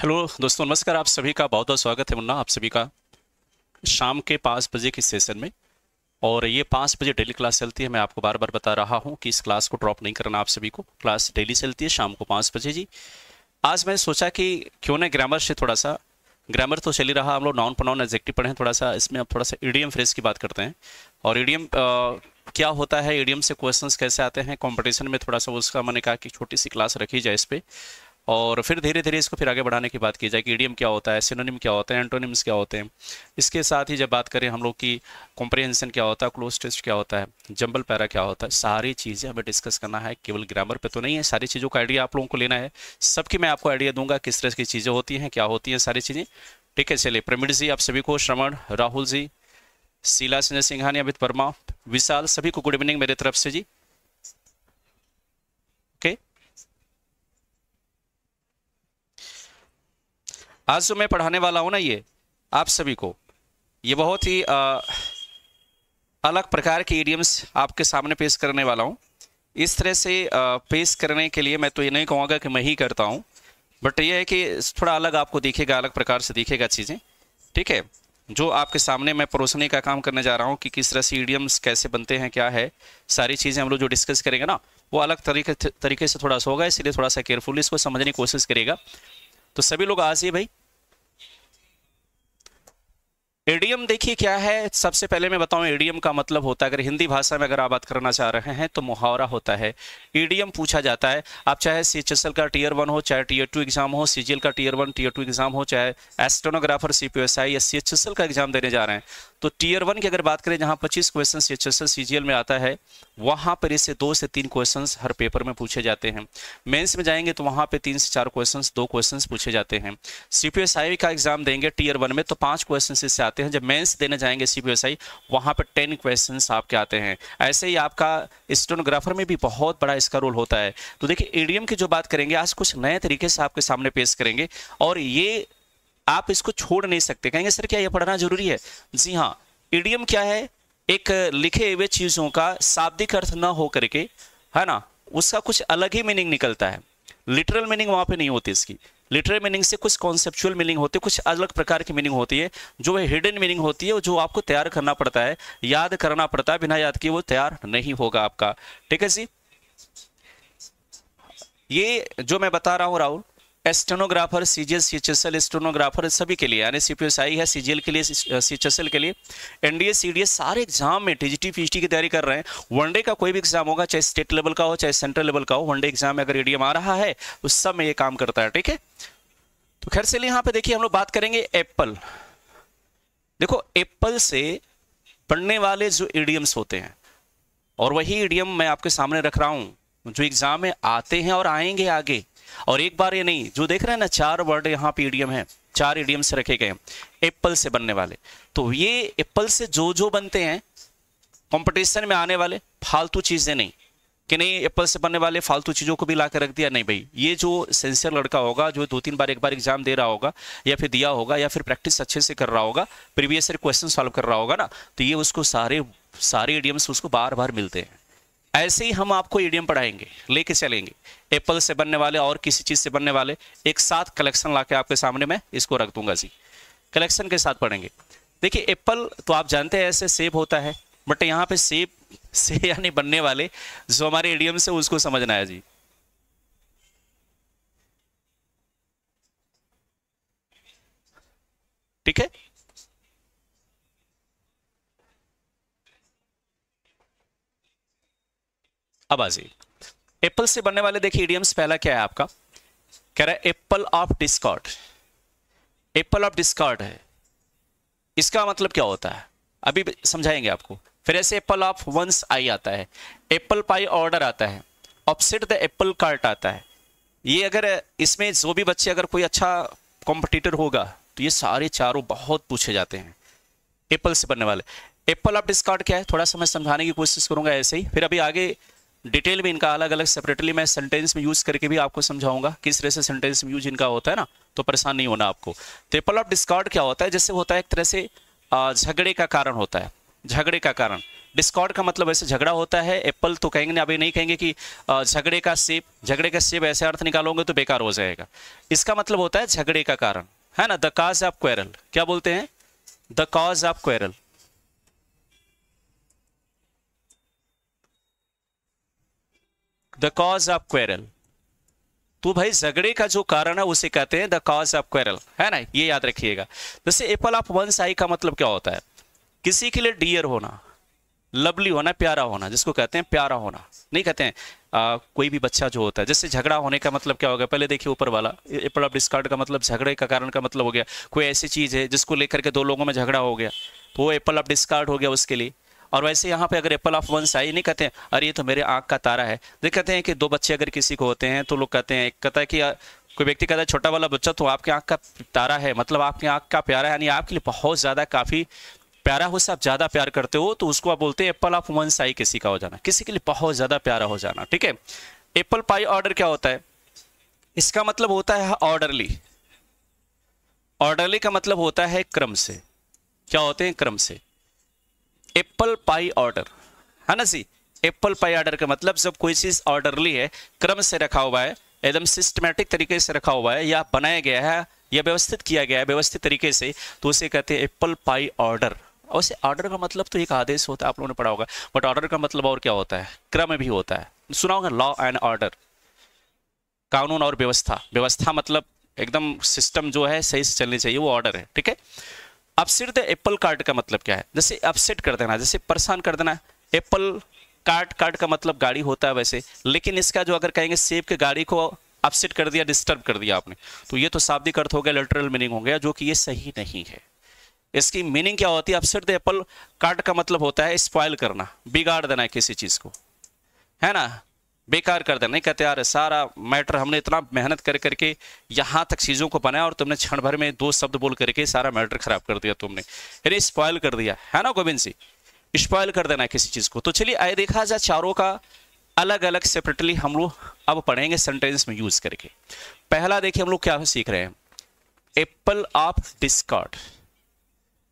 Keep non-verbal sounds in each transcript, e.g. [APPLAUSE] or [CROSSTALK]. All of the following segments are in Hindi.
हेलो दोस्तों नमस्कार आप सभी का बहुत बहुत स्वागत है मुन्ना आप सभी का शाम के पाँच बजे के सेशन में और ये पाँच बजे डेली क्लास चलती है मैं आपको बार बार बता रहा हूँ कि इस क्लास को ड्रॉप नहीं करना आप सभी को क्लास डेली चलती है शाम को पाँच बजे जी आज मैंने सोचा कि क्यों ना ग्रामर से थोड़ा सा ग्रामर तो चली रहा हम लोग नॉन प्रोनाउन एजेक्टिव पढ़े हैं थोड़ा सा इसमें अब थोड़ा सा ईडीएम फ्रेज की बात करते हैं और ईडीएम क्या होता है ईडीएम से क्वेश्चंस कैसे आते हैं कंपटीशन में थोड़ा सा उसका मैंने कहा कि छोटी सी क्लास रखी जाए इस पर और फिर धीरे धीरे इसको फिर आगे बढ़ाने की बात की जाए कि ईडीएम क्या होता है सिनोनिम क्या होता है एंटोनिम्स क्या होते हैं इसके साथ ही जब बात करें हम लोग की कॉम्प्रिहेंशन क्या होता है क्लोज टेस्ट क्या होता है जम्बल पैरा क्या होता है सारी चीज़ें हमें डिस्कस करना है केवल ग्रामर पर तो नहीं है सारी चीज़ों का आइडिया आप लोगों को लेना है सबकी मैं आपको आइडिया दूंगा किस तरह की चीज़ें होती हैं क्या होती हैं सारी चीज़ें ठीक है चलिए प्रमिण जी आप सभी को श्रवण राहुल जी शीला संजय सिंघानी अमित वर्मा विशाल सभी को गुड इवनिंग मेरे तरफ से जी आज जो मैं पढ़ाने वाला हूँ ना ये आप सभी को ये बहुत ही आ, अलग प्रकार के ईडियम्स आपके सामने पेश करने वाला हूँ इस तरह से आ, पेश करने के लिए मैं तो ये नहीं कहूँगा कि मैं ही करता हूँ बट ये है कि थोड़ा अलग आपको दिखेगा अलग प्रकार से दिखेगा चीज़ें ठीक है जो आपके सामने मैं परोसने का काम करने जा रहा हूँ कि किस तरह से ईडियम्स कैसे बनते हैं क्या है सारी चीज़ें हम लोग जो डिस्कस करेंगे ना वो अलग तरीके तरीके से थोड़ा सा होगा इसलिए थोड़ा सा केयरफुली इसको समझने की कोशिश करेगा तो सभी लोग आजिए भाई एडीएम देखिए क्या है सबसे पहले मैं बताऊं एडीएम का मतलब होता है अगर हिंदी भाषा में अगर आप बात करना चाह रहे हैं तो मुहावरा होता है एडीएम पूछा जाता है आप चाहे सी का टीयर वन हो चाहे टीयर टू एग्जाम हो सी का tier one tier two exam हो चाहे एस्ट्रोनोग्राफर सी या सी का एग्जाम देने जा रहे हैं तो टीयर वन की अगर बात करें जहाँ पच्चीस क्वेश्चन सी एच में आता है वहाँ पर इससे दो से तीन क्वेश्चंस हर पेपर में पूछे जाते हैं मेंस में जाएंगे तो वहाँ पे तीन से चार क्वेश्चंस दो क्वेश्चंस पूछे जाते हैं सीपीएसआई का एग्जाम देंगे टीयर वन में तो पांच क्वेश्चंस इससे आते हैं जब मेंस देने जाएंगे सीपीएसआई वहाँ पर टेन क्वेश्चंस आपके आते हैं ऐसे ही आपका स्टोनोग्राफर में भी बहुत बड़ा इसका रोल होता है तो देखिए ईडीएम की जो बात करेंगे आज कुछ नए तरीके से आपके सामने पेश करेंगे और ये आप इसको छोड़ नहीं सकते कहेंगे सर क्या ये पढ़ना जरूरी है जी हाँ ईडीएम क्या है एक लिखे हुए चीज़ों का शाब्दिक अर्थ ना हो करके है ना उसका कुछ अलग ही मीनिंग निकलता है लिटरल मीनिंग वहां पे नहीं होती इसकी लिटरल मीनिंग से कुछ कॉन्सेप्चुअल मीनिंग होती है कुछ अलग प्रकार की मीनिंग होती है जो है हिडन मीनिंग होती है जो आपको तैयार करना पड़ता है याद करना पड़ता है बिना याद किए वो तैयार नहीं होगा आपका ठीक है जी ये जो मैं बता रहा हूँ Rahul stenographer C G C H S L stenographer सभी के लिए यानी सी पी एस आई है सी जी एल के लिए सी एच एस एल के लिए N D C D S सारे एग्जाम में टीजीटी जी टी पी की तैयारी कर रहे हैं वनडे का कोई भी एग्जाम होगा चाहे स्टेट लेवल का हो चाहे सेंट्रल लेवल का हो वनडे एग्जाम में अगर ईडीएम आ रहा है उस सब में ये काम करता है ठीक है तो खैर से यहाँ पे देखिए हम लोग बात करेंगे एप्पल देखो एप्पल से बनने वाले जो ईडीएम्स होते हैं और वही ईडीएम मैं आपके सामने रख रहा हूँ जो एग्जाम में आते हैं और आएंगे आगे और एक बार ये नहीं जो देख रहे हैं ना चार वर्ड यहाँ पे ईडीएम है चार ईडीएम से रखे गए एप्पल से बनने वाले तो ये एप्पल से जो जो बनते हैं कंपटीशन में आने वाले फालतू चीज़ें नहीं कि नहीं एप्पल से बनने वाले फालतू चीज़ों को भी ला कर रख दिया नहीं भाई ये जो सेंसियर लड़का होगा जो दो तीन बार एक बार एग्जाम दे रहा होगा या फिर दिया होगा या फिर प्रैक्टिस अच्छे से कर रहा होगा प्रीवियस ईयर क्वेश्चन सॉल्व कर रहा होगा ना तो ये उसको सारे सारे एडियम्स उसको बार बार मिलते हैं ऐसे ही हम आपको ईडीएम e पढ़ाएंगे लेके चलेंगे एप्पल से बनने वाले और किसी चीज़ से बनने वाले एक साथ कलेक्शन ला आपके सामने मैं इसको रख दूंगा जी कलेक्शन के साथ पढ़ेंगे देखिए एप्पल तो आप जानते हैं ऐसे सेब होता है बट यहाँ पे सेब से यानी बनने वाले जो हमारे ईडीएम e से उसको समझना है जी ठीक है अब आ जाइए एप्पल से बनने वाले देखिए इडियम्स पहला क्या है आपका कह रहा है apple of discord apple of discord है इसका मतलब क्या होता है अभी समझाएंगे आपको फिर ऐसे एप्पल ऑफ वंस आई आता है एप्पल पाई ऑर्डर आता है ऑपसेट द एप्पल कार्ट आता है ये अगर इसमें जो भी बच्चे अगर कोई अच्छा कॉम्पिटिटर होगा तो ये सारे चारों बहुत पूछे जाते हैं एप्पल से बनने वाले एप्पल ऑफ डिस्कार्ड क्या है थोड़ा सा मैं समझाने की कोशिश करूंगा ऐसे ही फिर अभी आगे डिटेल में इनका अलग अलग सेपरेटली मैं सेंटेंस में यूज करके भी आपको समझाऊंगा किस तरह से सेंटेंस में यूज इनका होता है ना तो परेशान नहीं होना आपको ट्रिपल ऑफ डिस्कॉर्ड क्या होता है जैसे होता है एक तरह से झगड़े का कारण होता है झगड़े का कारण डिस्कॉर्ड का मतलब ऐसे झगड़ा होता है एप्पल तो कहेंगे अभी नहीं कहेंगे कि झगड़े का सेब झगड़े का सेब ऐसे अर्थ निकालोगे तो बेकार हो जाएगा इसका मतलब होता है झगड़े का कारण है ना द काज ऑफ क्वेरल क्या बोलते हैं the cause of quarrel the cause of quarrel तो भाई झगड़े का जो कारण है उसे कहते हैं द कॉज ऑफ क्वेरल है ना ये याद रखिएगा जैसे एप्पल ऑफ वन साई का मतलब क्या होता है किसी के लिए डियर होना लवली होना प्यारा होना जिसको कहते हैं प्यारा होना नहीं कहते हैं आ, कोई भी बच्चा जो होता है जैसे झगड़ा होने का मतलब क्या होगा पहले देखिए ऊपर वाला एप्पल ऑफ डिस्कार्ड का मतलब झगड़े का कारण का मतलब हो गया कोई ऐसी चीज़ है जिसको लेकर के दो लोगों में झगड़ा हो गया तो वो एप्पल ऑफ डिस्कार्ड हो गया उसके लिए और वैसे यहाँ पे अगर एप्पल ऑफ वन साई नहीं कहते हैं अरे ये तो मेरे आँख का तारा है देख कहते हैं कि दो बच्चे अगर किसी को होते हैं तो लोग कहते हैं एक कहता है कि कोई व्यक्ति कहता है छोटा वाला बच्चा तो आपके आँख का तारा है मतलब आपके आँख का प्यारा है यानी आपके लिए बहुत ज़्यादा काफ़ी प्यारा हो से आप ज़्यादा प्यार करते हो तो उसको आप बोलते हैं एप्पल ऑफ वन साई किसी का हो जाना किसी के लिए बहुत ज़्यादा प्यारा हो जाना ठीक है एप्पल पाई ऑर्डर क्या होता है इसका मतलब होता है ऑर्डरली ऑर्डरली का मतलब होता है क्रम से क्या होते हैं क्रम से एप्पल पाई ऑर्डर है ना सी एप्पल पाई ऑर्डर का मतलब जब कोई चीज़ ऑर्डरली है क्रम से रखा हुआ है एकदम सिस्टमेटिक तरीके से रखा हुआ है या बनाया गया है या व्यवस्थित किया गया है व्यवस्थित तरीके से तो उसे कहते हैं एप्पल पाई ऑर्डर वैसे ऑर्डर का मतलब तो एक आदेश होता है आप लोगों ने पढ़ा होगा बट ऑर्डर का मतलब और क्या होता है क्रम भी होता है सुना होगा लॉ एंड ऑर्डर कानून और व्यवस्था व्यवस्था मतलब एकदम सिस्टम जो है सही से चलनी चाहिए वो ऑर्डर है ठीक है अपसेट द एप्पल कार्ड का मतलब क्या है जैसे अपसेट कर देना जैसे परेशान कर देना एप्पल कार्ड कार्ड का मतलब गाड़ी होता है वैसे लेकिन इसका जो अगर कहेंगे सेब के गाड़ी को अपसेट कर दिया डिस्टर्ब कर दिया आपने तो ये तो शाब्दिक अर्थ हो गया लिटरल मीनिंग हो गया जो कि ये सही नहीं है इसकी मीनिंग क्या होती है अपसेट द एप्पल कार्ड का मतलब होता है स्पॉयल करना बिगाड़ देना है किसी चीज़ को है ना बेकार कर देना नहीं कहते यार सारा मैटर हमने इतना मेहनत कर करके यहाँ तक चीज़ों को बनाया और तुमने क्षण भर में दो शब्द बोल करके सारा मैटर खराब कर दिया तुमने यानी स्पॉयल कर दिया है ना गोविंद जी स्पॉयल कर देना किसी चीज़ को तो चलिए आए देखा जाए चारों का अलग अलग सेपरेटली हम लोग अब पढ़ेंगे सेंटेंस में यूज़ करके पहला देखिए हम लोग क्या सीख रहे हैं apple of discord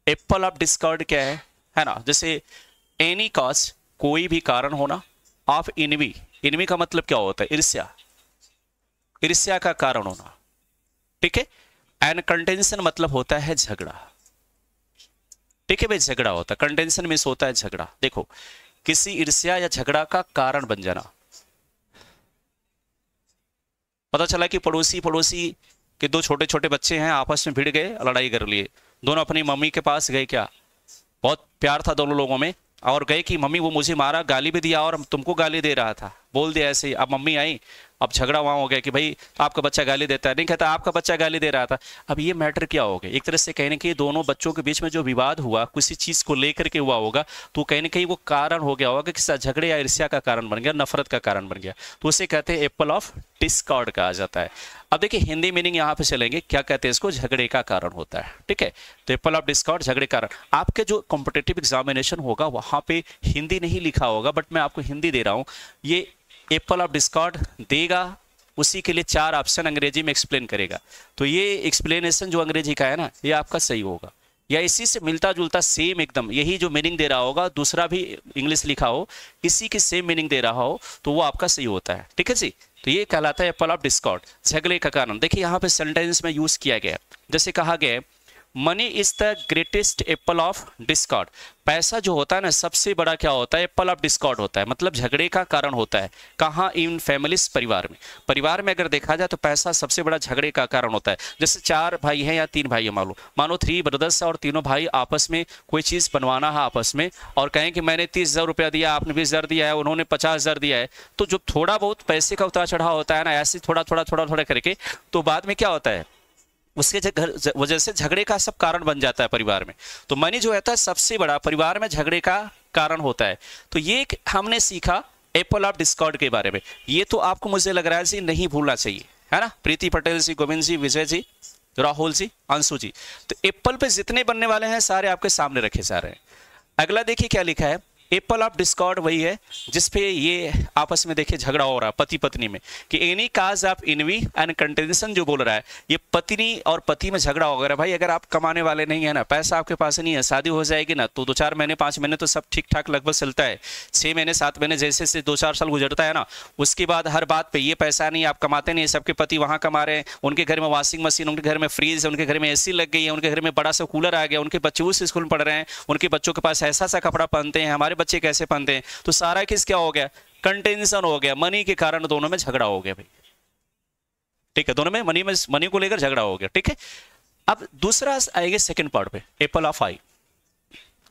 apple of discord क्या है है ना जैसे एनी कॉज कोई भी कारण होना ऑफ इनवी इनमी का मतलब क्या होता है ईर्ष्या ईर्ष्या का कारण होना ठीक है एंड कंटेंशन मतलब होता है झगड़ा ठीक है भाई झगड़ा होता है कंटेंशन मीन्स होता है झगड़ा देखो किसी ईर्ष्या या झगड़ा का कारण बन जाना पता चला कि पड़ोसी पड़ोसी के दो छोटे छोटे बच्चे हैं आपस में भिड़ गए लड़ाई कर लिए दोनों अपनी मम्मी के पास गए क्या बहुत प्यार था दोनों लोगों में और गए कि मम्मी वो मुझे मारा गाली भी दिया और तुमको गाली दे रहा था बोल दिया ऐसे ही अब मम्मी आई अब झगड़ा वहाँ हो गया कि भाई आपका बच्चा गाली देता है नहीं कहता आपका बच्चा गाली दे रहा था अब ये मैटर क्या हो गया एक तरह से कहीं ना कहीं दोनों बच्चों के बीच में जो विवाद हुआ किसी चीज़ को लेकर के हुआ होगा तो कहीं ना कहीं वो कारण हो गया होगा किसी झगड़े या ईर्ष्या का कारण बन गया नफरत का कारण बन गया तो उसे कहते हैं एप्पल ऑफ डिस्कॉर्ड कहा जाता है अब देखिए हिंदी मीनिंग यहाँ पे चलेंगे क्या कहते हैं इसको झगड़े का कारण होता है ठीक है तो एप्पल ऑफ डिस्कॉर्ड झगड़े कारण आपके जो कॉम्पिटेटिव एग्जामिनेशन होगा वहाँ पे हिंदी नहीं लिखा होगा बट मैं आपको हिंदी दे रहा हूँ ये एप्पल ऑफ डिस्कॉर्ड देगा उसी के लिए चार ऑप्शन अंग्रेजी में एक्सप्लेन करेगा तो ये एक्सप्लेनेशन जो अंग्रेजी का है ना ये आपका सही होगा या इसी से मिलता जुलता सेम एकदम यही जो मीनिंग दे रहा होगा दूसरा भी इंग्लिश लिखा हो इसी की सेम मीनिंग दे रहा हो तो वो आपका सही होता है ठीक है जी तो ये कहलाता है एप्पल ऑफ डिस्कॉर्ड झगड़े का कारण देखिए यहाँ पे सेंटेंस में यूज़ किया गया जैसे कहा गया money is the greatest apple of discord पैसा जो होता है ना सबसे बड़ा क्या होता है एप्पल ऑफ डिस्कॉर्ड होता है मतलब झगड़े का कारण होता है कहाँ इन फैमिलीज परिवार में परिवार में अगर देखा जाए तो पैसा सबसे बड़ा झगड़े का कारण होता है जैसे चार भाई हैं या तीन भाई हैं मान लो मानो थ्री ब्रदर्स और तीनों भाई आपस में कोई चीज़ बनवाना है आपस में और कहें कि मैंने तीस हज़ार रुपया दिया आपने बीस हज़ार दिया है उन्होंने पचास हज़ार दिया है तो जो थोड़ा बहुत पैसे का उतार चढ़ाव होता है ना ऐसे थोड़ा थोड़ा थोड़ा थोड़ा करके तो बाद में क्या होता है उसके घर वजह से झगड़े का सब कारण बन जाता है परिवार में तो मनी जो है सबसे बड़ा परिवार में झगड़े का कारण होता है तो ये हमने सीखा एप्पल ऑफ डिस्कॉर्ड के बारे में ये तो आपको मुझे लग रहा है जी नहीं भूलना चाहिए है ना प्रीति पटेल जी गोविंद जी विजय जी राहुल जी अंशु जी तो एप्पल पे जितने बनने वाले हैं सारे आपके सामने रखे जा रहे हैं अगला देखिए क्या लिखा है एप्पल ऑफ डिस्कॉर्ड वही है जिसपे ये आपस में देखिए झगड़ा हो रहा है पति पत्नी में कि any cause of envy and contention जो बोल रहा है ये पत्नी और पति में झगड़ा हो गया भाई अगर आप कमाने वाले नहीं है ना पैसा आपके पास नहीं है शादी हो जाएगी ना तो दो चार महीने पाँच महीने तो सब ठीक ठाक लगभग चलता है छः महीने सात महीने जैसे जैसे दो चार साल गुजरता है ना उसके बाद हर बात पर ये पैसा नहीं आप कमाते नहीं सबके पति वहाँ कमा रहे हैं उनके घर में वॉशिंग मशीन उनके घर में फ्रीज है उनके घर में ए लग गई है उनके घर में बड़ा सा कूलर आ गया उनके बच्चे उस स्कूल में पढ़ रहे हैं उनके बच्चों के पास ऐसा सा कपड़ा पहनते हैं हमारे हमारे बच्चे कैसे पहनते हैं तो सारा किस क्या हो गया कंटेंशन हो गया मनी के कारण दोनों में झगड़ा हो गया भाई ठीक है दोनों में मनी में मनी को लेकर झगड़ा हो गया ठीक है अब दूसरा आएगा सेकंड पार्ट पे एप्पल ऑफ आई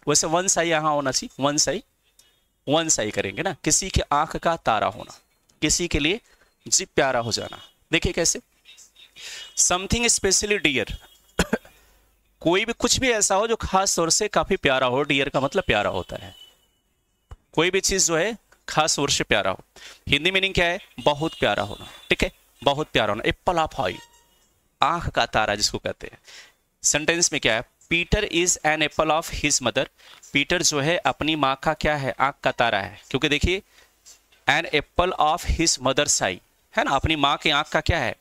वैसे वन साई यहां होना चाहिए वन साई वन साई करेंगे ना किसी के आंख का तारा होना किसी के लिए जी प्यारा हो जाना देखिए कैसे समथिंग स्पेशली डियर कोई भी कुछ भी ऐसा हो जो खास तौर से काफी प्यारा हो डियर का मतलब प्यारा होता है कोई भी चीज़ जो है खास और से प्यारा हो हिंदी मीनिंग क्या है बहुत प्यारा होना ठीक है बहुत प्यारा होना एप्पल ऑफ हाई आंख का तारा जिसको कहते हैं सेंटेंस में क्या है Peter is an apple of his mother Peter जो है अपनी माँ का क्या है आंख का तारा है क्योंकि देखिए an apple of his mother eye है ना अपनी माँ की आंख का क्या है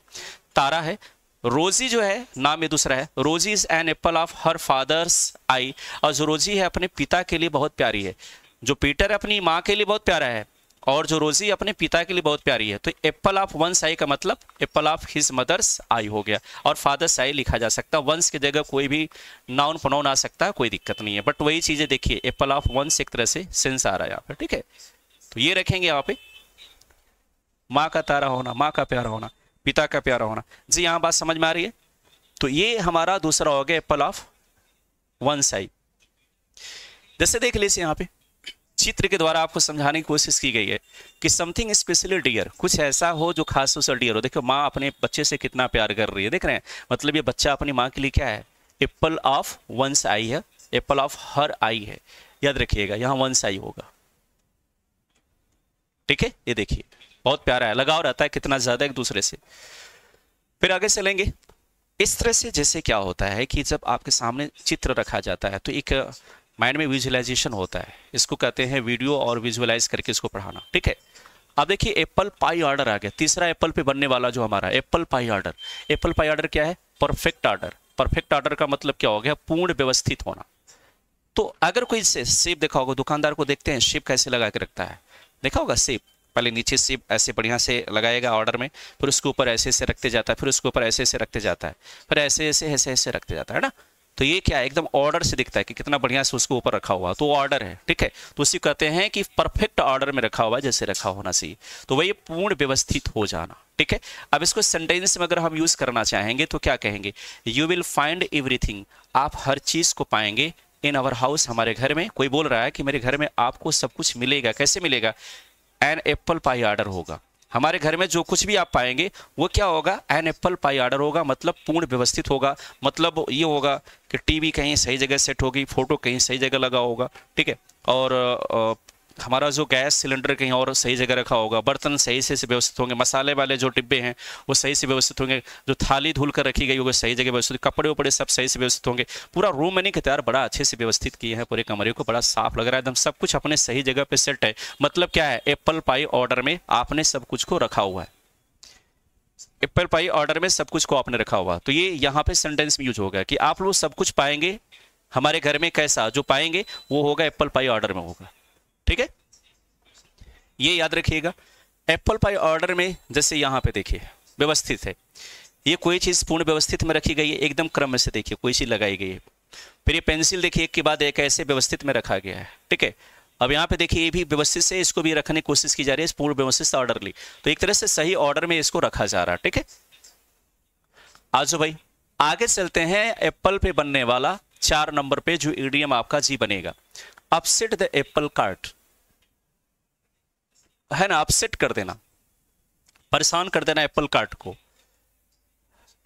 तारा है रोजी जो है नाम ये दूसरा है Rosy is an apple of her father's eye और जो रोजी है अपने पिता के लिए बहुत प्यारी है जो पीटर अपनी माँ के लिए बहुत प्यारा है और जो रोजी अपने पिता के लिए बहुत प्यारी है तो एप्पल ऑफ वंस आई का मतलब apple of his mother's eye हो गया और फादर्स आई लिखा जा सकता है वंस की जगह कोई भी नाउन प्रोनाउन आ सकता है कोई दिक्कत नहीं है बट वही चीज़ें देखिए एप्पल ऑफ वंस एक तरह से सेंस आ रहा है यहाँ पर ठीक है तो ये रखेंगे यहाँ पे माँ का तारा होना माँ का प्यारा होना पिता का प्यारा होना जी यहाँ बात समझ में आ रही है तो ये हमारा दूसरा हो गया एप्पल ऑफ वंस आई जैसे देख लीजिए यहाँ पे चित्र के द्वारा आपको समझाने की कोशिश की गई है कि समथिंग स्पेशली डियर कुछ ऐसा हो जो खास तौर से डियर हो देखो माँ अपने बच्चे से कितना प्यार कर रही है देख रहे हैं मतलब ये बच्चा अपनी माँ के लिए क्या है एप्पल ऑफ वंस आई है एप्पल ऑफ हर आई है याद रखिएगा यहाँ वंस आई होगा ठीक है ये देखिए बहुत प्यारा है लगाव रहता है कितना ज़्यादा एक दूसरे से फिर आगे चलेंगे इस तरह से जैसे क्या होता है कि जब आपके सामने चित्र रखा जाता है तो एक माइंड में विजुअलाइजेशन होता है इसको कहते हैं वीडियो और विजुअलाइज करके इसको पढ़ाना ठीक है अब देखिए एप्पल पाई ऑर्डर आ गया तीसरा एप्पल पे बनने वाला जो हमारा apple pie order apple pie order क्या है परफेक्ट ऑर्डर परफेक्ट ऑर्डर का मतलब क्या हो गया पूर्ण व्यवस्थित होना तो अगर कोई से सेब देखा होगा दुकानदार को देखते हैं सेब कैसे लगा के रखता है देखा होगा सेब पहले नीचे से ऐसे बढ़िया से लगाएगा ऑर्डर में फिर उसके ऊपर ऐसे ऐसे रखते जाता है फिर उसके ऊपर ऐसे ऐसे रखते जाता है फिर ऐसे ऐसे ऐसे ऐसे रखते जाता है ना तो ये क्या है एकदम ऑर्डर से दिखता है कि कितना बढ़िया से उसको ऊपर रखा हुआ तो ऑर्डर है ठीक है तो उसी कहते हैं कि परफेक्ट ऑर्डर में रखा हुआ जैसे रखा होना चाहिए तो वही पूर्ण व्यवस्थित हो जाना ठीक है अब इसको सेंटेंस में अगर हम यूज करना चाहेंगे तो क्या कहेंगे यू विल फाइंड एवरीथिंग आप हर चीज को पाएंगे इन आवर हाउस हमारे घर में कोई बोल रहा है कि मेरे घर में आपको सब कुछ मिलेगा कैसे मिलेगा एन एप्पल पाई ऑर्डर होगा हमारे घर में जो कुछ भी आप पाएंगे वो क्या होगा एन एप्पल पाई ऑर्डर होगा मतलब पूर्ण व्यवस्थित होगा मतलब ये होगा कि टीवी कहीं सही जगह सेट होगी फोटो कहीं सही जगह लगा होगा ठीक है और हमारा जो गैस सिलेंडर कहीं और सही जगह रखा होगा बर्तन सही से व्यवस्थित होंगे मसाले वाले जो डिब्बे हैं वो सही से व्यवस्थित होंगे जो थाली धुल कर रखी गई होगी सही जगह व्यवस्थित कपड़े उपड़े सब सही से व्यवस्थित होंगे पूरा रूम मैंने कतार बड़ा अच्छे से व्यवस्थित किए हैं पूरे कमरे को बड़ा साफ लग रहा है एकदम सब कुछ अपने सही जगह पर सेट है मतलब क्या है एप्पल पाई ऑर्डर में आपने सब कुछ को रखा हुआ है एप्पल पाई ऑर्डर में सब कुछ को आपने रखा हुआ तो ये यहाँ पे सेंटेंस में यूज होगा कि आप लोग सब कुछ पाएंगे हमारे घर में कैसा जो पाएंगे वो होगा एप्पल पाई ऑर्डर में होगा ठीक है ये याद रखिएगा एप्पल पाई ऑर्डर में जैसे यहाँ पे देखिए व्यवस्थित है ये कोई चीज़ पूर्ण व्यवस्थित में रखी गई है एकदम क्रम में से देखिए कोई चीज़ लगाई गई है फिर ये पेंसिल देखिए एक के बाद एक ऐसे व्यवस्थित में रखा गया है ठीक है अब यहाँ पे देखिए ये भी व्यवस्थित से इसको भी रखने की कोशिश की जा रही है पूर्ण व्यवस्थित से ऑर्डर ली तो एक तरह से सही ऑर्डर में इसको रखा जा रहा है ठीक है आज भाई आगे चलते हैं एप्पल पे बनने वाला चार नंबर पे जो ईडीएम आपका जी बनेगा अपसेट द एप्पल कार्ट है ना अपसेट कर देना परेशान कर देना एप्पल कार्ट को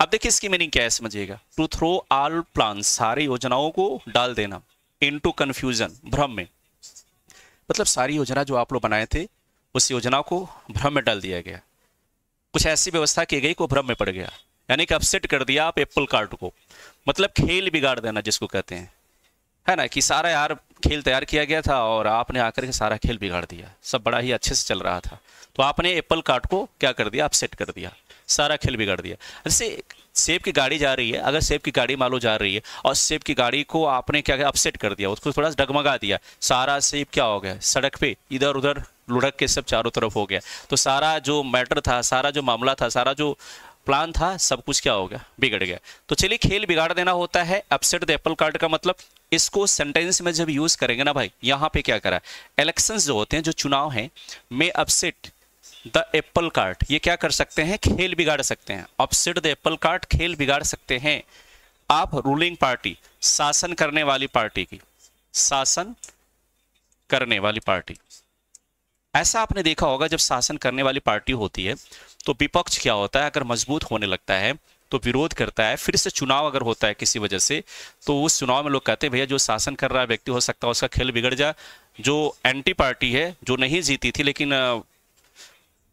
अब देखिए इसकी मीनिंग क्या है समझिएगा टू थ्रो ऑल प्लान सारी योजनाओं को डाल देना इनटू कंफ्यूजन भ्रम में मतलब सारी योजना जो आप लोग बनाए थे उस योजना को भ्रम में डाल दिया गया कुछ ऐसी व्यवस्था की गई को भ्रम में पड़ गया यानी कि अपसेट कर दिया आप एप्पल कार्ड को मतलब खेल बिगाड़ देना जिसको कहते हैं है ना कि सारा यार खेल तैयार किया गया था और आपने आकर के सारा खेल बिगाड़ दिया सब बड़ा ही अच्छे से चल रहा था तो आपने एप्पल कार्ट को क्या कर दिया अपसेट कर दिया सारा खेल बिगाड़ दिया जैसे सेब की गाड़ी जा रही है अगर सेब की गाड़ी मान लो जा रही है और सेब की गाड़ी को आपने क्या किया अपसेट कर दिया उसको थोड़ा डगमगा दिया सारा सेब क्या हो गया सड़क पे इधर उधर लुढ़क के सब चारों तरफ हो गया तो सारा जो मैटर था सारा जो मामला था सारा जो प्लान था सब कुछ क्या हो गया बिगड़ गया तो चलिए खेल बिगाड़ देना होता है अपसेट द एप्पल कार्ड का मतलब इसको सेंटेंस में जब यूज करेंगे ना भाई यहाँ पे क्या करा इलेक्शन जो होते हैं जो चुनाव हैं may upset the apple cart ये क्या कर सकते हैं खेल बिगाड़ सकते हैं अपसेट द एप्पल कार्ट खेल बिगाड़ सकते हैं आप रूलिंग पार्टी शासन करने वाली पार्टी की शासन करने वाली पार्टी ऐसा आपने देखा होगा जब शासन करने वाली पार्टी होती है तो विपक्ष क्या होता है अगर मजबूत होने लगता है तो विरोध करता है फिर से चुनाव अगर होता है किसी वजह से तो उस चुनाव में लोग कहते हैं भैया जो शासन कर रहा है व्यक्ति हो सकता है उसका खेल बिगड़ जा जो एंटी पार्टी है जो नहीं जीती थी लेकिन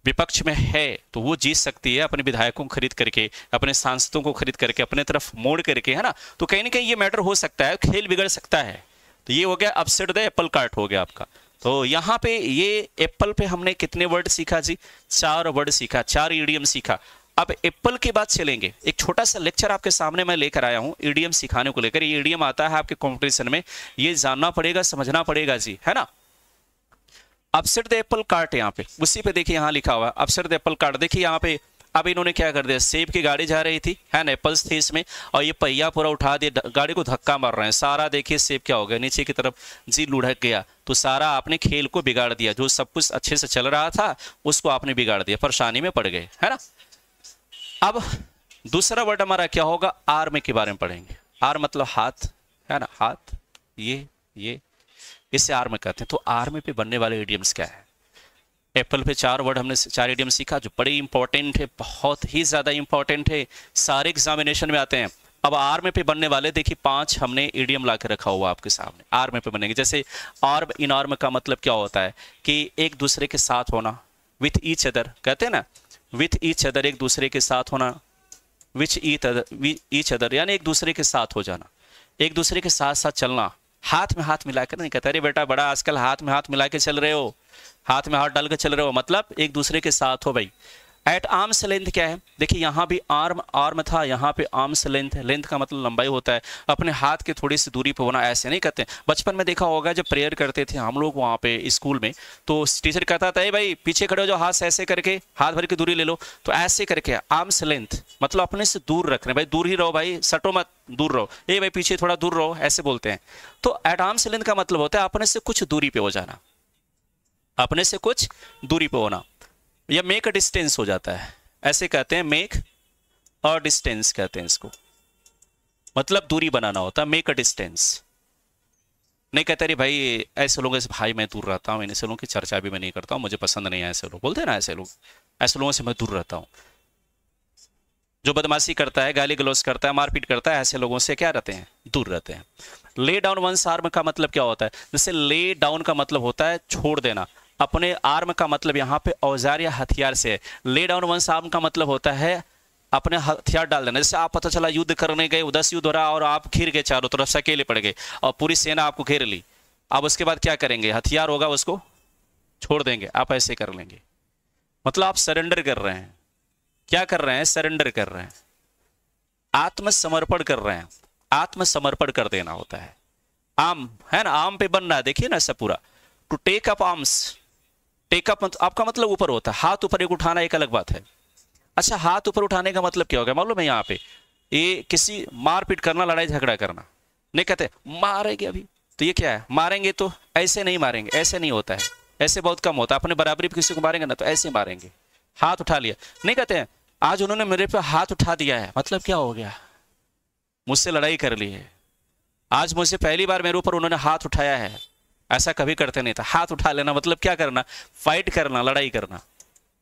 विपक्ष में है तो वो जीत सकती है अपने विधायकों को खरीद करके अपने सांसदों को खरीद करके अपने तरफ मोड़ करके है ना तो कहीं ना कहीं ये मैटर हो सकता है खेल बिगड़ सकता है तो ये हो गया अपसेट द एप्पल कार्ट हो गया आपका तो यहाँ पे ये एप्पल पे हमने कितने वर्ड सीखा जी चार वर्ड सीखा चार ईडियम सीखा अब एप्पल की बात चलेंगे एक छोटा सा लेक्चर आपके सामने मैं लेकर आया हूँ ईडीएम e सिखाने को लेकर ये ईडीएम e आता है आपके कॉम्पिटिशन में ये जानना पड़ेगा समझना पड़ेगा जी है ना अपसेट द एप्पल कार्ट यहाँ पे उसी पे देखिए यहाँ लिखा हुआ है अपसेट द एप्पल कार्ट देखिए यहाँ पे अब इन्होंने क्या कर दिया सेब की गाड़ी जा रही थी है ना एप्पल्स थी इसमें और ये पहिया पूरा उठा दिया गाड़ी को धक्का मार रहे हैं सारा देखिए सेब क्या हो गया नीचे की तरफ जी लुढ़क गया तो सारा आपने खेल को बिगाड़ दिया जो सब कुछ अच्छे से चल रहा था उसको आपने बिगाड़ दिया परेशानी में पड़ गए है ना अब दूसरा वर्ड हमारा क्या होगा आर्म के बारे में पढ़ेंगे आर्म मतलब हाथ है ना हाथ ये ये इसे आर्म कहते हैं तो आर्म पे बनने वाले एडियम्स क्या है एप्पल पे चार वर्ड हमने चार एडियम सीखा जो बड़े इंपॉर्टेंट है बहुत ही ज़्यादा इंपॉर्टेंट है सारे एग्जामिनेशन में आते हैं अब आर्म पे बनने वाले देखिए पांच हमने एडियम ला रखा हुआ आपके सामने आर्म पे बनेंगे जैसे आर्म इन आर्म का मतलब क्या होता है कि एक दूसरे के साथ होना विथ ईच अदर कहते हैं ना विथ ईच अदर एक दूसरे के साथ होना with each other each other यानी एक दूसरे के साथ हो जाना एक दूसरे के साथ साथ चलना हाथ में हाथ मिलाकर नहीं कहते अरे बेटा बड़ा आजकल हाथ में हाथ मिला के चल रहे हो हाथ में हाथ डाल के चल रहे हो मतलब एक दूसरे के साथ हो भाई एट आर्म्स लेंथ क्या है देखिए यहाँ भी आर्म आर्म था यहाँ पे आर्म्स लेंथ है लेंथ का मतलब लंबाई होता है अपने हाथ के थोड़ी सी दूरी पर होना ऐसे नहीं करते बचपन में देखा होगा जब प्रेयर करते थे हम लोग वहाँ पे स्कूल में तो टीचर कहता था भाई पीछे खड़े हो जाओ हाथ ऐसे करके हाथ भर की दूरी ले लो तो ऐसे करके आर्म्स लेंथ मतलब अपने से दूर रख रहे भाई दूर ही रहो भाई सटो मत दूर रहो ए भाई पीछे थोड़ा दूर रहो ऐसे बोलते हैं तो एट आर्म्स लेंथ का मतलब होता है अपने से कुछ दूरी पर हो जाना अपने से कुछ दूरी पर होना या मेक अ डिस्टेंस हो जाता है ऐसे कहते हैं मेक अ डिस्टेंस कहते हैं इसको मतलब दूरी बनाना होता है मेक अ डिस्टेंस नहीं कहते अरे भाई ऐसे लोग ऐसे भाई मैं दूर रहता हूँ ऐसे लोगों की चर्चा भी मैं नहीं करता हूँ मुझे पसंद नहीं है ऐसे लोग बोलते हैं ना ऐसे लोग ऐसे लोगों से मैं दूर रहता हूँ जो बदमाशी करता है गाली गलौज करता है मारपीट करता है ऐसे लोगों से क्या रहते हैं दूर रहते हैं ले डाउन वन सार्म का मतलब क्या होता है जैसे ले डाउन का मतलब होता है छोड़ देना अपने आर्म का मतलब यहाँ पे औजार या हथियार से ले डाउन वंस आर्म का मतलब होता है अपने हथियार डाल देना जैसे आप पता चला युद्ध करने गए दस युद्ध हो रहा और आप घिर गए चारों तरफ से अकेले पड़ गए और पूरी सेना आपको घेर ली अब उसके बाद क्या करेंगे हथियार होगा उसको छोड़ देंगे आप ऐसे कर लेंगे मतलब आप सरेंडर कर रहे हैं क्या कर रहे हैं सरेंडर कर रहे हैं आत्मसमर्पण कर रहे हैं आत्मसमर्पण कर देना होता है आम है ना आम पे बनना देखिए ना ऐसा पूरा to take up arms take up आपका मतलब ऊपर होता है हाथ ऊपर एक उठाना एक अलग बात है अच्छा हाथ ऊपर उठाने का मतलब क्या गया मालूम है यहाँ पे ये किसी मारपीट करना लड़ाई झगड़ा करना नहीं कहते मारेंगे अभी तो ये क्या है मारेंगे तो ऐसे नहीं मारेंगे ऐसे नहीं होता है ऐसे बहुत कम होता है अपने बराबरी पर किसी को मारेंगे ना तो ऐसे मारेंगे हाथ उठा लिया नहीं कहते हैं आज उन्होंने मेरे पे हाथ उठा दिया है मतलब क्या हो गया मुझसे लड़ाई कर ली है आज मुझसे पहली बार मेरे ऊपर उन्होंने हाथ उठाया है ऐसा कभी करते नहीं था हाथ उठा लेना मतलब क्या करना फाइट करना लड़ाई करना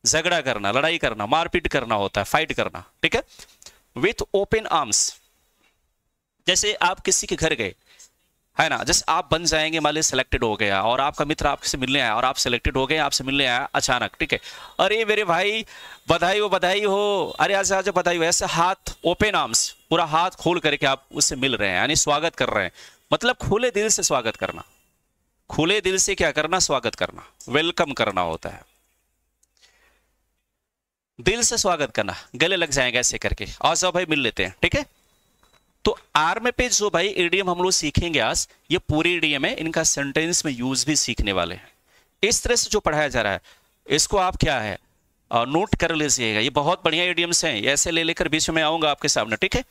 झगड़ा करना लड़ाई करना मारपीट करना होता है फाइट करना ठीक है विथ ओपन आर्म्स जैसे आप किसी के घर गए है ना जैसे आप बन जाएंगे मान लीजिए सिलेक्टेड हो गया और आपका मित्र आपसे मिलने आया और आप सिलेक्टेड हो गए आपसे मिलने आया अचानक ठीक है अरे मेरे भाई बधाई हो बधाई हो अरे आज आज बधाई हो ऐसे हाथ ओपन आर्म्स पूरा हाथ खोल करके आप उससे मिल रहे हैं यानी स्वागत कर रहे हैं मतलब खुले दिल से स्वागत करना खुले दिल से क्या करना स्वागत करना वेलकम करना होता है दिल से स्वागत करना गले लग जाएंगे ऐसे करके आ जाओ भाई मिल लेते हैं ठीक है तो आर में पे जो भाई ईडीएम हम लोग सीखेंगे आज ये पूरी ईडीएम है इनका सेंटेंस में यूज भी सीखने वाले हैं इस तरह से जो पढ़ाया जा रहा है इसको आप क्या है आ, नोट कर लीजिएगा ये बहुत बढ़िया एडियम्स हैं ऐसे ले लेकर बीच में आऊंगा आपके सामने ठीक है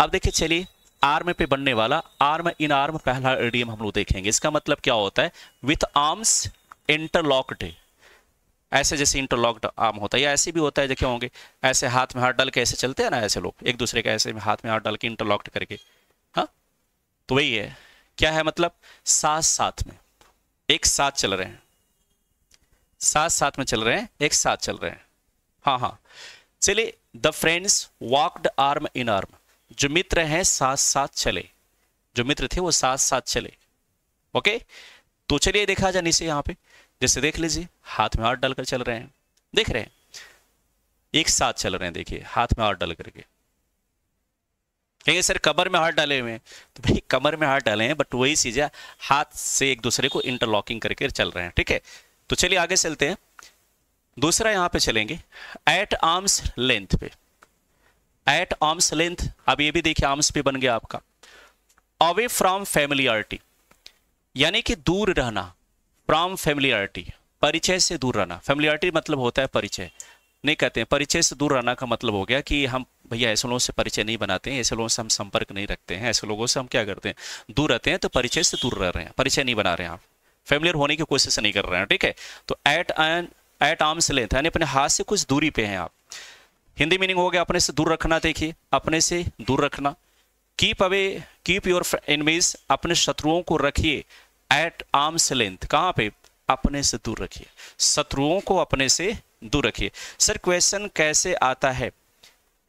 आप देखिए चलिए आर्म पे बनने वाला आर्म इन आर्म पहला एडियम हम लोग देखेंगे इसका मतलब क्या होता है विथ आर्म्स इंटरलॉक्ड ऐसे जैसे इंटरलॉक्ड आर्म होता है या ऐसे भी होता है देखे होंगे ऐसे हाथ में हाथ डाल के ऐसे चलते हैं ना ऐसे लोग एक दूसरे के ऐसे में हाथ में हाथ डाल के इंटरलॉक्ड करके हाँ तो वही है क्या है मतलब साथ साथ में एक साथ चल रहे हैं साथ साथ में चल रहे हैं एक साथ चल रहे हैं हाँ हाँ चलिए the friends walked arm in arm जो मित्र हैं साथ साथ चले जो मित्र थे वो साथ साथ चले ओके तो चलिए देखा जाए नीचे यहां पे जैसे देख लीजिए हाथ में हाथ डालकर चल रहे हैं देख रहे हैं एक साथ चल रहे हैं देखिए हाथ में हाथ डाल करके कहेंगे सर कमर में हाथ डाले हुए हैं तो भाई कमर में हाथ डाले हैं बट वही चीज़ है हाथ से एक दूसरे को इंटरलॉकिंग करके चल रहे हैं ठीक है तो चलिए आगे चलते हैं दूसरा यहां पे चलेंगे एट आर्म्स लेंथ पे एट आर्म्स लेंथ अब ये भी देखिए आर्म्स पे बन गया आपका अवे फ्रॉम फैमिलियरिटी यानी कि दूर रहना फ्रॉम फैमिलियरिटी परिचय से दूर रहना फैमिलियरिटी मतलब होता है परिचय नहीं कहते हैं परिचय से दूर रहना का मतलब हो गया कि हम भैया ऐसे लोगों से परिचय नहीं बनाते हैं ऐसे लोगों से हम संपर्क नहीं रखते हैं ऐसे लोगों से हम क्या करते हैं दूर रहते हैं तो परिचय से दूर रह रहे हैं परिचय नहीं बना रहे हैं आप फैमिलियर होने की कोशिश नहीं कर रहे हैं ठीक है तो at an at arm's length यानी अपने हाथ से कुछ दूरी पे हैं आप हिंदी मीनिंग हो गया अपने से दूर रखना देखिए अपने से दूर रखना keep away keep your enemies अपने शत्रुओं को रखिए एट आर्म्स लेंथ कहाँ पे अपने से दूर रखिए शत्रुओं को अपने से दूर रखिए सर क्वेश्चन कैसे आता है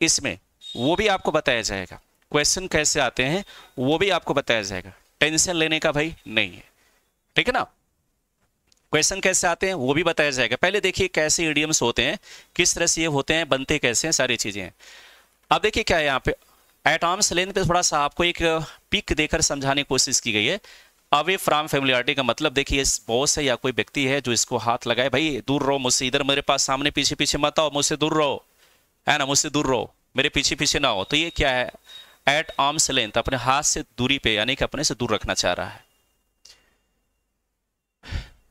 इसमें वो भी आपको बताया जाएगा क्वेश्चन कैसे आते हैं वो भी आपको बताया जाएगा टेंशन लेने का भाई नहीं है ठीक है ना क्वेश्चन कैसे आते हैं वो भी बताया जाएगा पहले देखिए कैसे ईडियम्स होते हैं किस तरह से ये होते हैं बनते कैसे हैं सारी चीज़ें अब देखिए क्या है यहाँ पे एट आर्म्स लेंथ पे थोड़ा सा आपको एक पिक देकर समझाने की कोशिश की गई है अवे फ्राम फेमिलियरिटी का मतलब देखिए बॉस है या कोई व्यक्ति है जो इसको हाथ लगाए भाई दूर रहो मुझसे इधर मेरे पास सामने पीछे पीछे मत आओ मुझसे दूर रहो है ना मुझसे दूर रहो मेरे पीछे पीछे ना हो तो ये क्या है एट आर्म्स लेंथ अपने हाथ से दूरी पे यानी कि अपने से दूर रखना चाह रहा है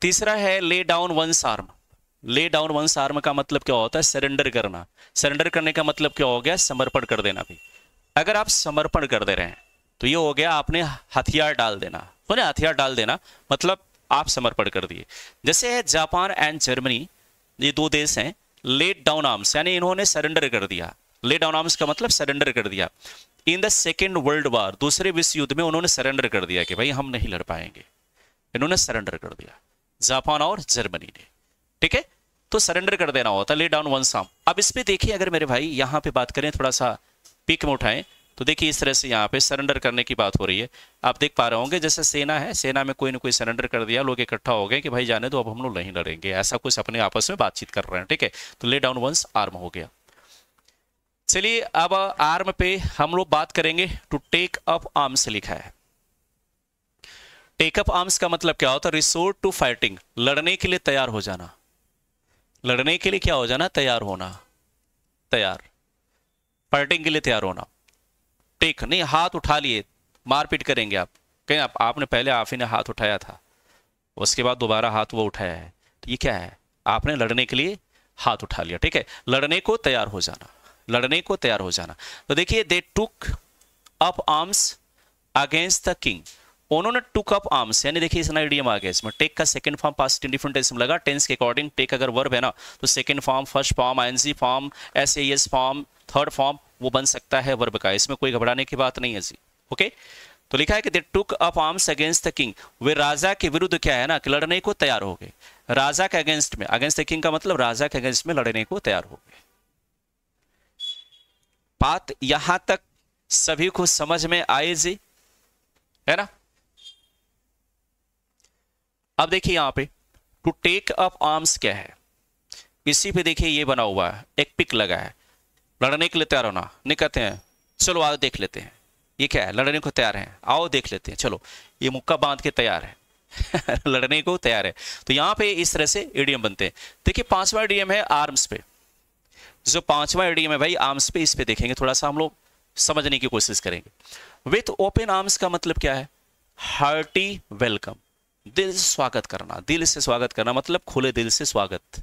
तीसरा है lay down one Sharm lay down one Sharm का मतलब क्या होता है सरेंडर करना सरेंडर करने का मतलब क्या हो गया समर्पण कर देना भी अगर आप समर्पण कर दे रहे हैं तो ये हो गया आपने हथियार डाल देना ना हथियार डाल देना मतलब आप समर्पण कर दिए जैसे है जापान एंड जर्मनी ये दो देश हैं लेट डाउन आर्म्स यानी इन्होंने सरेंडर कर दिया लेट डाउन आर्म्स का मतलब सरेंडर कर दिया in the second world war दूसरे विश्व युद्ध में उन्होंने सरेंडर कर दिया कि भाई हम नहीं लड़ पाएंगे इन्होंने सरेंडर कर दिया जापान और जर्मनी ने ठीक है तो सरेंडर कर देना होता ले डाउन वन साम अब इस पर देखिए अगर मेरे भाई यहाँ पे बात करें थोड़ा सा पिक में उठाएं तो देखिए इस तरह से यहाँ पे सरेंडर करने की बात हो रही है आप देख पा रहे होंगे जैसे सेना है सेना में कोई ना कोई सरेंडर कर दिया लोग इकट्ठा हो गए कि भाई जाने तो अब हम लोग नहीं लड़ेंगे ऐसा कुछ अपने आपस में बातचीत कर रहे हैं ठीक है तो ले डाउन वंस आर्म हो गया चलिए अब आर्म पे हम लोग बात करेंगे टू टेक अप आर्म्स लिखा है टेकअप आर्म्स का मतलब क्या होता है रिसोर्ट टू फाइटिंग लड़ने के लिए तैयार हो जाना लड़ने के लिए क्या हो जाना तैयार होना तैयार फाइटिंग के लिए तैयार होना टेक नहीं हाथ उठा लिए मारपीट करेंगे आप कहीं आप, आपने पहले आप ही ने हाथ उठाया था उसके बाद दोबारा हाथ वो उठाया है तो ये क्या है आपने लड़ने के लिए हाथ उठा लिया ठीक है लड़ने को तैयार हो जाना लड़ने को तैयार हो जाना तो देखिए they took up arms against the king उन्होंने टुक अप आर्म्स यानी देखिए इसमें आइडियम आ गया इसमें टेक का second form past different tense में लगा टेंस के अकॉर्डिंग टेक अगर वर्ब है ना तो second form first form ING form SAS form third form वो बन सकता है वर्ब का इसमें कोई घबराने की बात नहीं है जी ओके तो लिखा है कि they took up arms against the king वे राजा के विरुद्ध क्या है ना कि लड़ने को तैयार हो गए राजा के अगेंस्ट में अगेंस्ट द किंग का मतलब राजा के अगेंस्ट में लड़ने को तैयार हो गए बात यहां तक सभी को समझ में आए जी है ना अब देखिए यहाँ पे टू टेक अप आर्म्स क्या है इसी पे देखिए ये बना हुआ है एक पिक लगा है लड़ने के लिए तैयार होना नहीं कहते हैं चलो आओ देख लेते हैं ये क्या है लड़ने को तैयार है आओ देख लेते हैं चलो ये मुक्का बांध के तैयार है [LAUGHS] लड़ने को तैयार है तो यहाँ पे इस तरह से एडीएम बनते हैं देखिए पांचवा एडीएम है आर्म्स पे जो पांचवा एडीएम है भाई आर्म्स पे इस पे देखेंगे थोड़ा सा हम लोग समझने की कोशिश करेंगे विथ ओपन आर्म्स का मतलब क्या है हार्टी वेलकम दिल से स्वागत करना दिल से स्वागत करना मतलब खुले दिल से स्वागत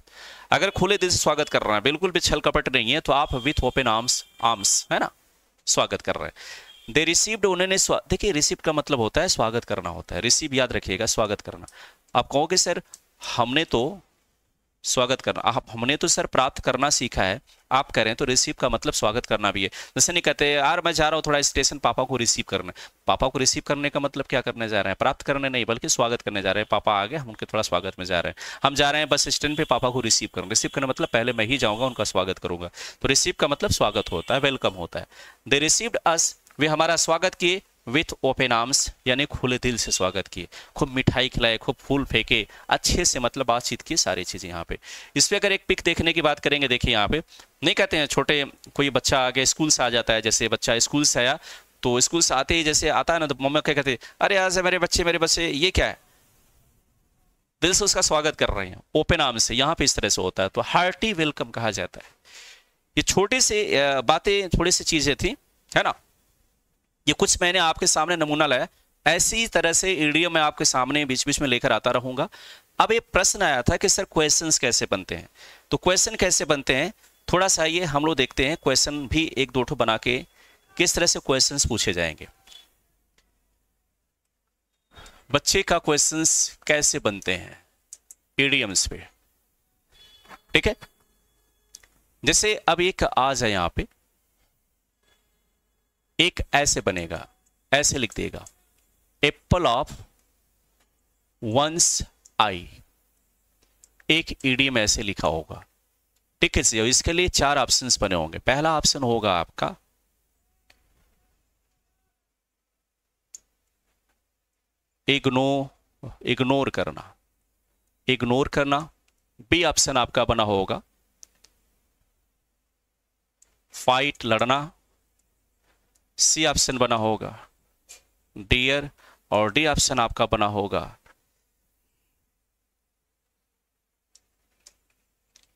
अगर खुले दिल से स्वागत कर रहा है बिल्कुल भी छल कपट नहीं है तो आप विथ ओपन आर्म्स आर्म्स है ना स्वागत कर रहे हैं दे रिसीव्ड उन्होंने देखिए रिसीव का मतलब होता है स्वागत करना होता है रिसीव याद रखिएगा स्वागत करना आप कहोगे सर हमने तो स्वागत करना आप हमने तो सर प्राप्त करना सीखा है आप करें तो रिसीव का मतलब स्वागत करना भी है जैसे नहीं कहते यार मैं जा रहा हूँ थोड़ा स्टेशन पापा को रिसीव करना पापा को रिसीव करने का मतलब क्या करने जा रहे हैं प्राप्त करने नहीं बल्कि स्वागत करने जा रहे हैं पापा आ गए हम उनके थोड़ा स्वागत में जा रहे हैं हम जा रहे हैं बस स्टैंड पे पापा को रिसीव करूँ रिसीव करने मतलब पहले मैं ही जाऊँगा उनका स्वागत करूँगा तो रिसीव का मतलब स्वागत होता है वेलकम होता है दे रिसीव्ड अस वे हमारा स्वागत किए विथ ओपन आर्म्स यानी खुले दिल से स्वागत किए खूब मिठाई खिलाए खूब फूल फेंके अच्छे से मतलब बातचीत की सारी चीजें यहाँ पे इस पर अगर एक पिक देखने की बात करेंगे देखिए यहाँ पे नहीं कहते हैं छोटे कोई बच्चा आगे स्कूल से आ जाता है जैसे बच्चा स्कूल से आया तो स्कूल से आते ही जैसे आता है ना तो मम्मा क्या कहते अरे यहाँ मेरे बच्चे मेरे बच्चे ये क्या है दिल से उसका स्वागत कर रहे हैं ओपन आर्म से यहाँ पे इस तरह से होता है तो हार्टी वेलकम कहा जाता है ये छोटे से बातें थोड़ी सी चीज़ें थी है ना ये कुछ मैंने आपके सामने नमूना लाया ऐसी तरह से ईडीएम मैं आपके सामने बीच बीच में लेकर आता रहूंगा अब एक प्रश्न आया था कि सर क्वेश्चंस कैसे बनते हैं तो क्वेश्चन कैसे बनते हैं थोड़ा सा ये हम लोग देखते हैं क्वेश्चन भी एक दो बना के किस तरह से क्वेश्चंस पूछे जाएंगे बच्चे का क्वेश्चंस कैसे बनते हैं ईडीएम्स पे ठीक है जैसे अब एक आज है यहां पे एक ऐसे बनेगा ऐसे लिख देगा एप्पल ऑफ वंस आई एक ईडीएम ऐसे लिखा होगा ठीक है सर इसके लिए चार ऑप्शंस बने होंगे पहला ऑप्शन होगा आपका इग्नो इग्नोर करना इग्नोर करना बी ऑप्शन आपका बना होगा फाइट लड़ना सी ऑप्शन बना होगा डियर और डी ऑप्शन आपका बना होगा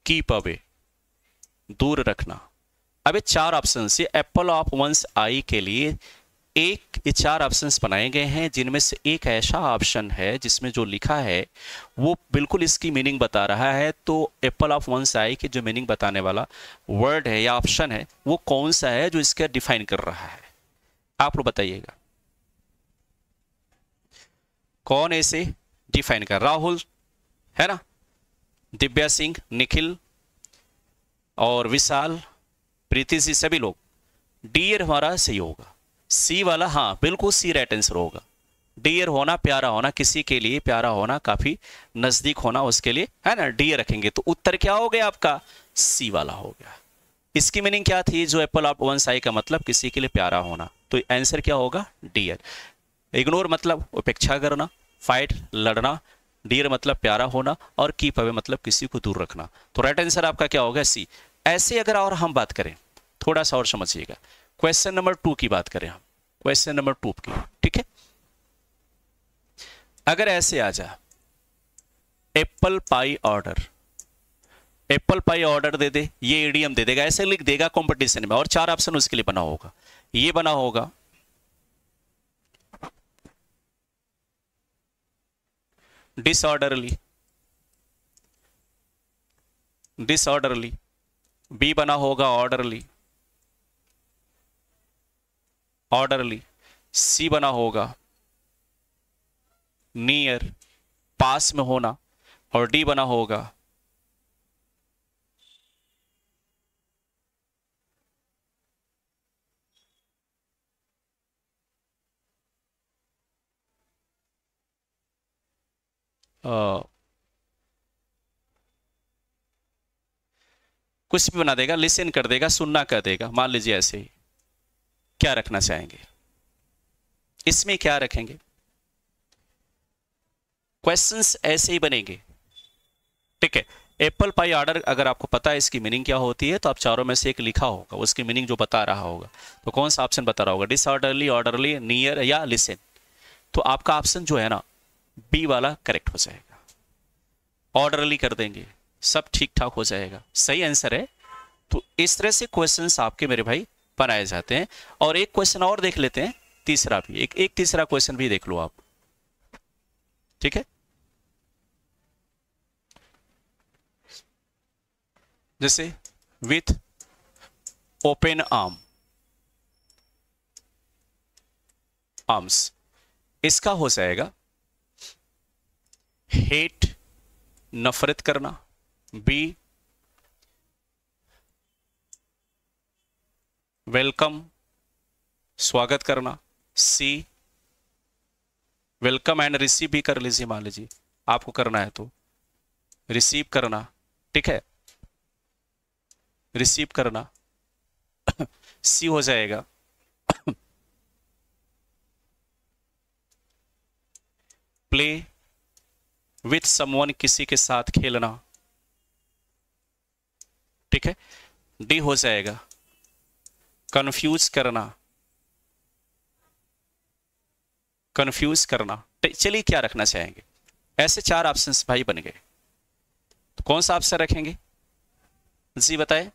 कीप अवे दूर रखना अब ये चार ऑप्शन ये एप्पल ऑफ वंस आई के लिए एक ये चार ऑप्शंस बनाए गए हैं जिनमें से एक ऐसा ऑप्शन है जिसमें जो लिखा है वो बिल्कुल इसकी मीनिंग बता रहा है तो एप्पल ऑफ वंस आई की जो मीनिंग बताने वाला वर्ड है या ऑप्शन है वो कौन सा है जो इसका डिफाइन कर रहा है आप लोग बताइएगा कौन ऐसे डिफाइन कर राहुल है ना दिव्या सिंह निखिल और विशाल प्रीति सिंह सभी लोग डियर हमारा सही होगा सी वाला हाँ बिल्कुल सी राइट आंसर होगा डियर होना प्यारा होना किसी के लिए प्यारा होना काफी नजदीक होना उसके लिए है ना डियर रखेंगे तो उत्तर क्या हो गया आपका सी वाला हो गया इसकी मीनिंग क्या थी जो एप्पल ऑफ वन साई का मतलब किसी के लिए प्यारा होना तो आंसर क्या होगा डियर इग्नोर मतलब उपेक्षा करना फाइट लड़ना डियर मतलब प्यारा होना और कीप अवे मतलब किसी को दूर रखना तो राइट आंसर आपका क्या होगा सी ऐसे अगर और हम बात करें थोड़ा सा और समझिएगा क्वेश्चन नंबर टू की बात करें हम क्वेश्चन नंबर टू की ठीक है अगर ऐसे आ जा apple pie order apple pie order दे दे ये ईडीएम दे देगा ऐसे लिख देगा कंपटीशन में और चार ऑप्शन उसके लिए बना होगा ये बना होगा डिसऑर्डरली डिसऑर्डरली बी बना होगा ऑर्डरली ऑर्डरली सी बना होगा नियर पास में होना और डी बना होगा कुछ भी बना देगा लिसन कर देगा सुनना कर देगा मान लीजिए ऐसे ही क्या रखना चाहेंगे इसमें क्या रखेंगे क्वेश्चंस ऐसे ही बनेंगे ठीक है एप्पल पाई ऑर्डर अगर आपको पता है इसकी मीनिंग क्या होती है तो आप चारों में से एक लिखा होगा उसकी मीनिंग जो बता रहा होगा तो कौन सा ऑप्शन बता रहा होगा डिसऑर्डरली ऑर्डरली नियर या लिसन तो आपका ऑप्शन जो है ना बी वाला करेक्ट हो जाएगा ऑर्डरली कर देंगे सब ठीक ठाक हो जाएगा सही आंसर है तो इस तरह से क्वेश्चन आपके मेरे भाई बनाए जाते हैं और एक क्वेश्चन और देख लेते हैं तीसरा भी एक एक तीसरा क्वेश्चन भी देख लो आप ठीक है जैसे विथ ओपन आर्म आर्म्स इसका हो जाएगा हेट नफरत करना बी वेलकम स्वागत करना सी वेलकम एंड रिसीव भी कर लीजिए मान लीजिए आपको करना है तो रिसीव करना ठीक है रिसीव करना सी हो जाएगा प्ले विथ समवन किसी के साथ खेलना ठीक है डी हो जाएगा कंफ्यूज करना कंफ्यूज करना चलिए क्या रखना चाहेंगे ऐसे चार ऑप्शंस भाई बन गए तो कौन सा ऑप्शन रखेंगे जी बताए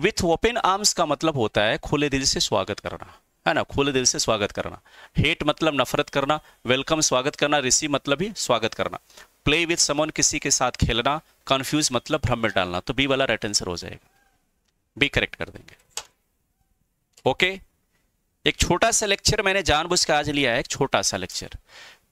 विथ ओपन आर्म्स का मतलब होता है खुले दिल से स्वागत करना है ना खुले दिल से स्वागत करना हेट मतलब नफरत करना वेलकम स्वागत करना रिसीव मतलब ही स्वागत करना प्ले विथ समन किसी के साथ खेलना कन्फ्यूज मतलब भ्रम में डालना तो बी वाला राइट आंसर हो जाएगा बी करेक्ट कर देंगे ओके एक छोटा सा लेक्चर मैंने जानबूझ के आज लिया है एक छोटा सा लेक्चर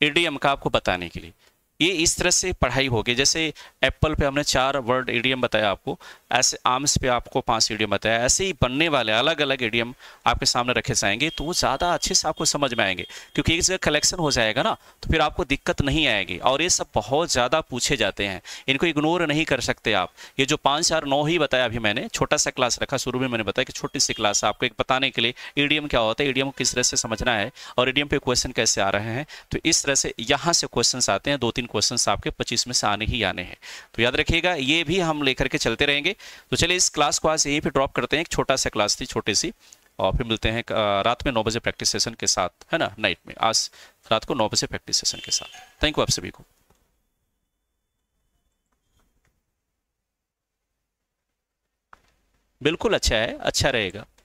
ईडीएम का आपको बताने के लिए ये इस तरह से पढ़ाई होगी जैसे एप्पल पे हमने चार वर्ड एडियम बताया आपको ऐसे आर्म्स पे आपको पांच एडियम बताया ऐसे ही बनने वाले अलग अलग एडियम आपके सामने रखे जाएंगे तो वो ज़्यादा अच्छे से आपको समझ में आएंगे क्योंकि एक जगह कलेक्शन हो जाएगा ना तो फिर आपको दिक्कत नहीं आएगी और ये सब बहुत ज़्यादा पूछे जाते हैं इनको इग्नोर नहीं कर सकते आप ये जो पाँच चार नौ ही बताया अभी मैंने छोटा सा क्लास रखा शुरू में मैंने बताया कि छोटी सी क्लास आपको एक बताने के लिए एडियम क्या होता है एडियम किस तरह से समझना है और ईडीएम पे क्वेश्चन कैसे आ रहे हैं तो इस तरह से यहाँ से क्वेश्चन आते हैं दो तीन तीन क्वेश्चन आपके पच्चीस में से आने ही आने हैं तो याद रखिएगा ये भी हम लेकर के चलते रहेंगे तो चलिए इस क्लास को आज यहीं पर ड्रॉप करते हैं एक छोटा सा क्लास थी छोटी सी और फिर मिलते हैं रात में नौ बजे प्रैक्टिस सेशन के साथ है ना नाइट में आज रात को नौ बजे प्रैक्टिस सेशन के साथ थैंक यू आप सभी को बिल्कुल अच्छा है अच्छा रहेगा